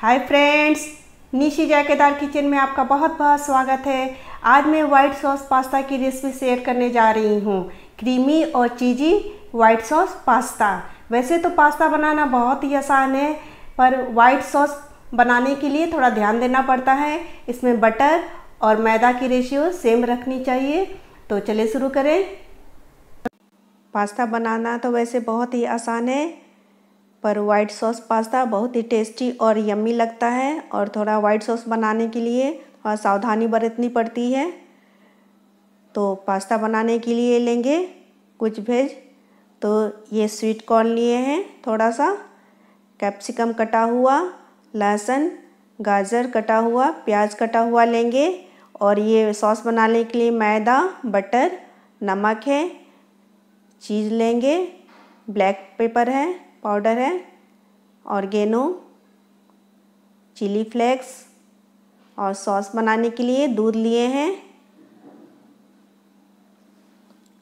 हाय friends Nishi जायकेदार kitchen में आपका बहुत बहुत स्वागत है आज मैं वाइट सॉस पास्ता की रेसिपी शेयर करने जा रही हूँ क्रीमी और चीज़ी वाइट सॉस पास्ता वैसे तो पास्ता बनाना बहुत ही आसान है पर वाइट सॉस बनाने के लिए थोड़ा ध्यान देना पड़ता है इसमें बटर और मैदा की रेशियो सेम रखनी चाहिए तो चले शुरू करें पास्ता बनाना तो वैसे बहुत ही आसान है पर वाइट सॉस पास्ता बहुत ही टेस्टी और यम्मी लगता है और थोड़ा वाइट सॉस बनाने के लिए थोड़ा सावधानी बरतनी पड़ती है तो पास्ता बनाने के लिए लेंगे कुछ भेज तो ये स्वीट कॉर्न लिए हैं थोड़ा सा कैप्सिकम कटा हुआ लहसुन गाजर कटा हुआ प्याज कटा हुआ लेंगे और ये सॉस बनाने के लिए मैदा बटर नमक है चीज़ लेंगे ब्लैक पेपर है पाउडर है ऑर्गेनो चिली फ्लेक्स और सॉस बनाने के लिए दूध लिए हैं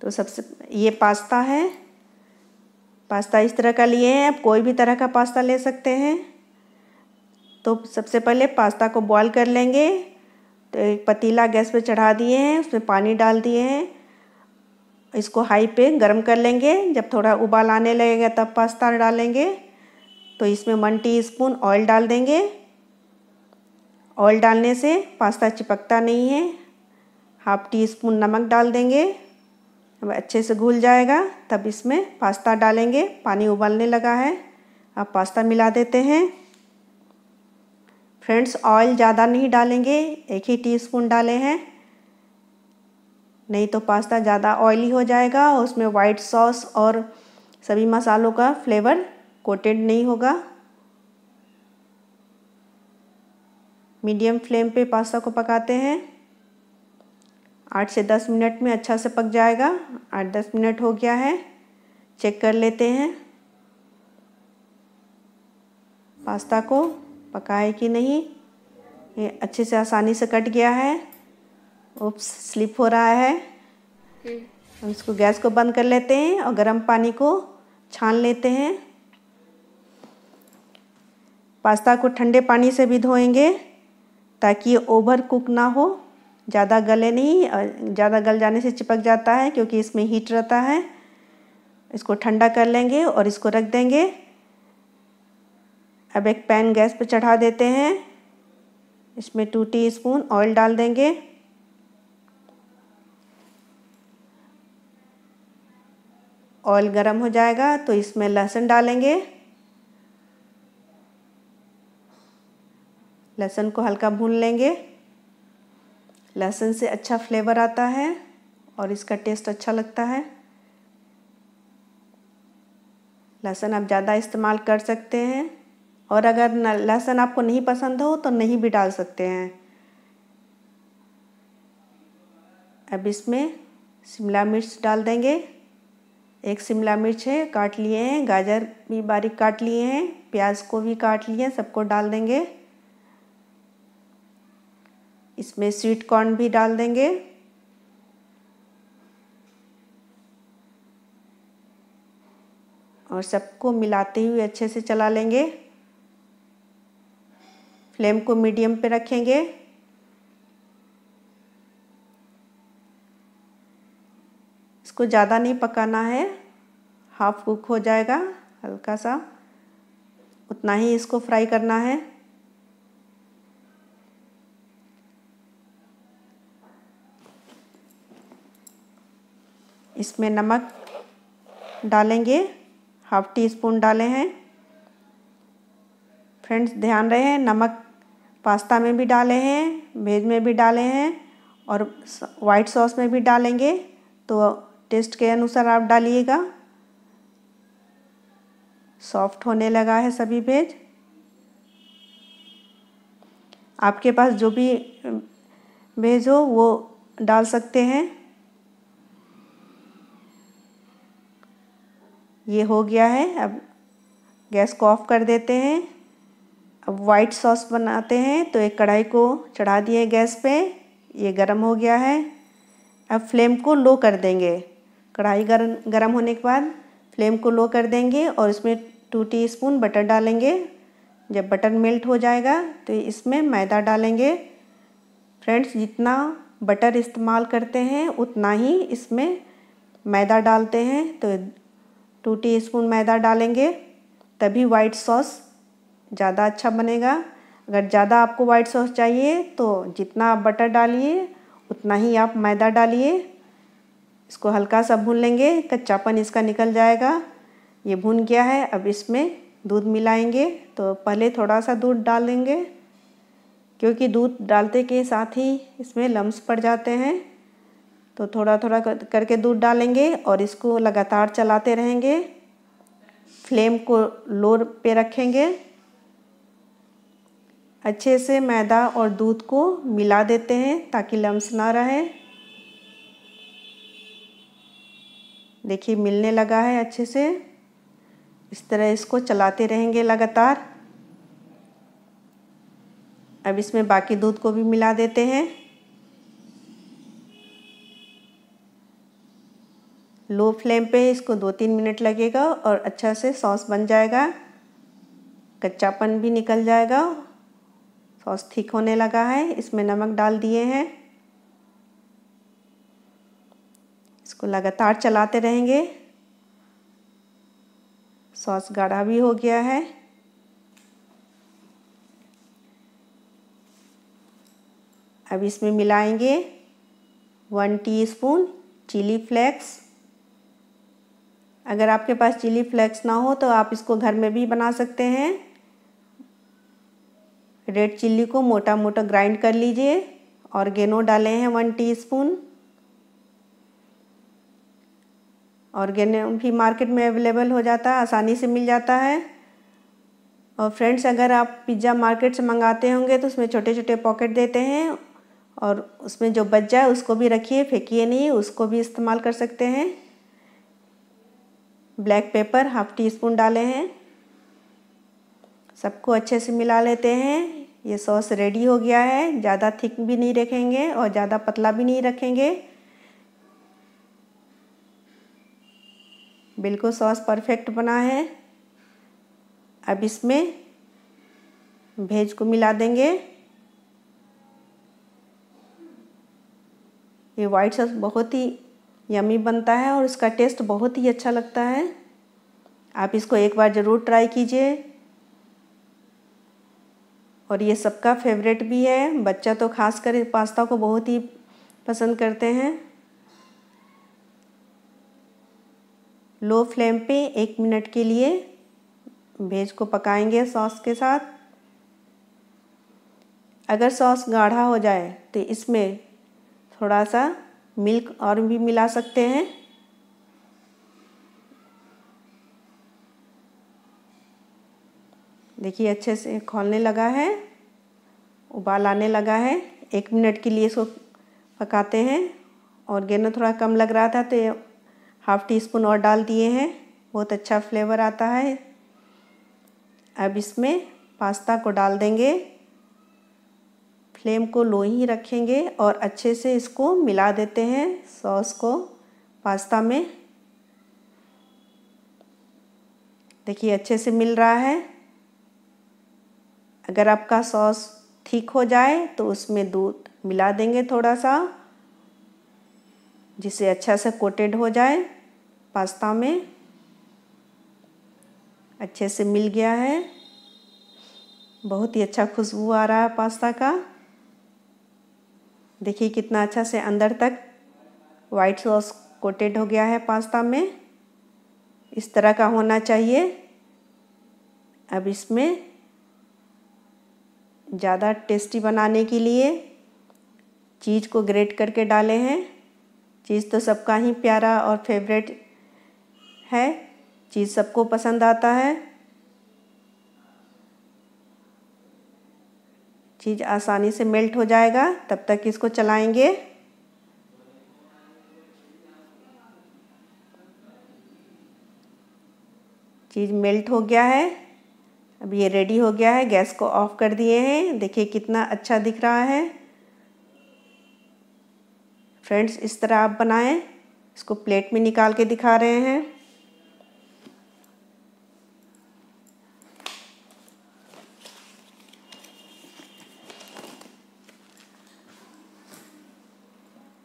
तो सबसे ये पास्ता है पास्ता इस तरह का लिए हैं आप कोई भी तरह का पास्ता ले सकते हैं तो सबसे पहले पास्ता को बॉईल कर लेंगे तो एक पतीला गैस पे चढ़ा दिए हैं उसमें पानी डाल दिए हैं इसको हाई पे गर्म कर लेंगे जब थोड़ा उबाल आने लगेगा तब पास्ता डालेंगे तो इसमें वन टी स्पून ऑयल डाल देंगे ऑयल डालने से पास्ता चिपकता नहीं है हाफ टी स्पून नमक डाल देंगे अब अच्छे से घुल जाएगा तब इसमें पास्ता डालेंगे पानी उबालने लगा है अब पास्ता मिला देते हैं फ्रेंड्स ऑयल ज़्यादा नहीं डालेंगे एक ही टीस्पून डाले हैं नहीं तो पास्ता ज़्यादा ऑयली हो जाएगा और उसमें वाइट सॉस और सभी मसालों का फ्लेवर कोटेड नहीं होगा मीडियम फ्लेम पे पास्ता को पकाते हैं आठ से दस मिनट में अच्छा से पक जाएगा आठ दस मिनट हो गया है चेक कर लेते हैं पास्ता को पकाए कि नहीं ये अच्छे से आसानी से कट गया है ओप्स स्लिप हो रहा है हम्म। हम इसको गैस को बंद कर लेते हैं और गर्म पानी को छान लेते हैं पास्ता को ठंडे पानी से भी धोएंगे ताकि ये ओवर कुक ना हो ज़्यादा गले नहीं और ज़्यादा गल जाने से चिपक जाता है क्योंकि इसमें हीट रहता है इसको ठंडा कर लेंगे और इसको रख देंगे अब एक पैन गैस पर चढ़ा देते हैं इसमें टू टी स्पून ऑयल डाल देंगे ऑयल गर्म हो जाएगा तो इसमें लहसुन डालेंगे लहसुन को हल्का भून लेंगे लहसुन से अच्छा फ्लेवर आता है और इसका टेस्ट अच्छा लगता है लहसुन आप ज़्यादा इस्तेमाल कर सकते हैं और अगर लहसुन आपको नहीं पसंद हो तो नहीं भी डाल सकते हैं अब इसमें शिमला मिर्च डाल देंगे एक शिमला मिर्च है काट लिए हैं गाजर भी बारीक काट लिए हैं प्याज को भी काट लिए हैं सबको डाल देंगे इसमें स्वीट कॉर्न भी डाल देंगे और सबको मिलाते हुए अच्छे से चला लेंगे फ्लेम को मीडियम पे रखेंगे इसको ज़्यादा नहीं पकाना है हाफ कुक हो जाएगा हल्का सा उतना ही इसको फ्राई करना है इसमें नमक डालेंगे हाफ टी स्पून डाले हैं फ्रेंड्स ध्यान रहे नमक पास्ता में भी डाले हैं भेज में भी डाले हैं और वाइट सॉस में भी डालेंगे तो टेस्ट के अनुसार आप डालिएगा सॉफ्ट होने लगा है सभी भेज आपके पास जो भी भेज हो वो डाल सकते हैं ये हो गया है अब गैस को ऑफ कर देते हैं अब वाइट सॉस बनाते हैं तो एक कढ़ाई को चढ़ा दिए गैस पे ये गर्म हो गया है अब फ्लेम को लो कर देंगे कढ़ाई गर्म गर्म होने के बाद फ्लेम को लो कर देंगे और इसमें टू टी स्पून बटर डालेंगे जब बटर मेल्ट हो जाएगा तो इसमें मैदा डालेंगे फ्रेंड्स जितना बटर इस्तेमाल करते हैं उतना ही इसमें मैदा डालते हैं तो टू टी स्पून मैदा डालेंगे तभी वाइट सॉस ज़्यादा अच्छा बनेगा अगर ज़्यादा आपको वाइट सॉस चाहिए तो जितना आप बटर डालिए उतना ही आप मैदा डालिए इसको हल्का सा भून लेंगे कच्चापन इसका निकल जाएगा ये भून गया है अब इसमें दूध मिलाएंगे तो पहले थोड़ा सा दूध डाल देंगे क्योंकि दूध डालते के साथ ही इसमें लम्स पड़ जाते हैं तो थोड़ा थोड़ा करके दूध डालेंगे और इसको लगातार चलाते रहेंगे फ्लेम को लो पे रखेंगे अच्छे से मैदा और दूध को मिला देते हैं ताकि लम्स ना रहे देखिए मिलने लगा है अच्छे से इस तरह इसको चलाते रहेंगे लगातार अब इसमें बाकी दूध को भी मिला देते हैं लो फ्लेम पे इसको दो तीन मिनट लगेगा और अच्छा से सॉस बन जाएगा कच्चापन भी निकल जाएगा सॉस ठीक होने लगा है इसमें नमक डाल दिए हैं इसको लगातार चलाते रहेंगे सॉस गाढ़ा भी हो गया है अब इसमें मिलाएंगे वन टीस्पून चिली फ्लेक्स अगर आपके पास चिली फ्लेक्स ना हो तो आप इसको घर में भी बना सकते हैं रेड चिल्ली को मोटा मोटा ग्राइंड कर लीजिए और गेनो डाले हैं वन टीस्पून और गेहूँ भी मार्केट में अवेलेबल हो जाता है आसानी से मिल जाता है और फ्रेंड्स अगर आप पिज़्ज़ा मार्केट से मंगाते होंगे तो उसमें छोटे छोटे पॉकेट देते हैं और उसमें जो बच जाए उसको भी रखिए फेंकिए नहीं उसको भी इस्तेमाल कर सकते हैं black pepper half teaspoon डाले हैं सबको अच्छे से मिला लेते हैं ये सॉस रेडी हो गया है ज़्यादा थिक भी नहीं रखेंगे और ज़्यादा पतला भी नहीं रखेंगे बिल्कुल सॉस परफेक्ट बना है अब इसमें भेज को मिला देंगे ये वाइट सॉस बहुत ही यमी बनता है और इसका टेस्ट बहुत ही अच्छा लगता है आप इसको एक बार ज़रूर ट्राई कीजिए और ये सबका फेवरेट भी है बच्चा तो खासकर पास्ता को बहुत ही पसंद करते हैं लो फ्लेम पे एक मिनट के लिए भेज को पकाएंगे सॉस के साथ अगर सॉस गाढ़ा हो जाए तो इसमें थोड़ा सा मिल्क और भी मिला सकते हैं देखिए अच्छे से खोलने लगा है उबाल आने लगा है एक मिनट के लिए इसको पकाते हैं और गेना थोड़ा कम लग रहा था तो हाफ टी स्पून और डाल दिए हैं बहुत अच्छा फ्लेवर आता है अब इसमें पास्ता को डाल देंगे फ्लेम को लो ही रखेंगे और अच्छे से इसको मिला देते हैं सॉस को पास्ता में देखिए अच्छे से मिल रहा है अगर आपका सॉस ठीक हो जाए तो उसमें दूध मिला देंगे थोड़ा सा जिसे अच्छा से कोटेड हो जाए पास्ता में अच्छे से मिल गया है बहुत ही अच्छा खुशबू आ रहा है पास्ता का देखिए कितना अच्छा से अंदर तक वाइट सॉस कोटेड हो गया है पास्ता में इस तरह का होना चाहिए अब इसमें ज़्यादा टेस्टी बनाने के लिए चीज़ को ग्रेट करके डाले हैं चीज़ तो सबका ही प्यारा और फेवरेट है चीज़ सबको पसंद आता है चीज़ आसानी से मेल्ट हो जाएगा तब तक इसको चलाएंगे चीज़ मेल्ट हो गया है अब ये रेडी हो गया है गैस को ऑफ कर दिए हैं देखिए कितना अच्छा दिख रहा है फ्रेंड्स इस तरह आप बनाएं इसको प्लेट में निकाल के दिखा रहे हैं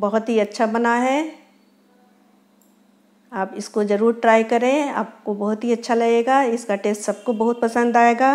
बहुत ही अच्छा बना है आप इसको ज़रूर ट्राई करें आपको बहुत ही अच्छा लगेगा इसका टेस्ट सबको बहुत पसंद आएगा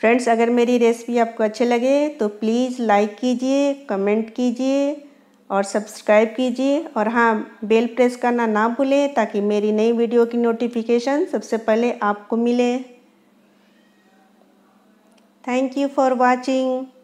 फ्रेंड्स अगर मेरी रेसिपी आपको अच्छे लगे तो प्लीज़ लाइक कीजिए कमेंट कीजिए और सब्सक्राइब कीजिए और हाँ बेल प्रेस करना ना भूलें ताकि मेरी नई वीडियो की नोटिफिकेशन सबसे पहले आपको मिले थैंक यू फॉर वॉचिंग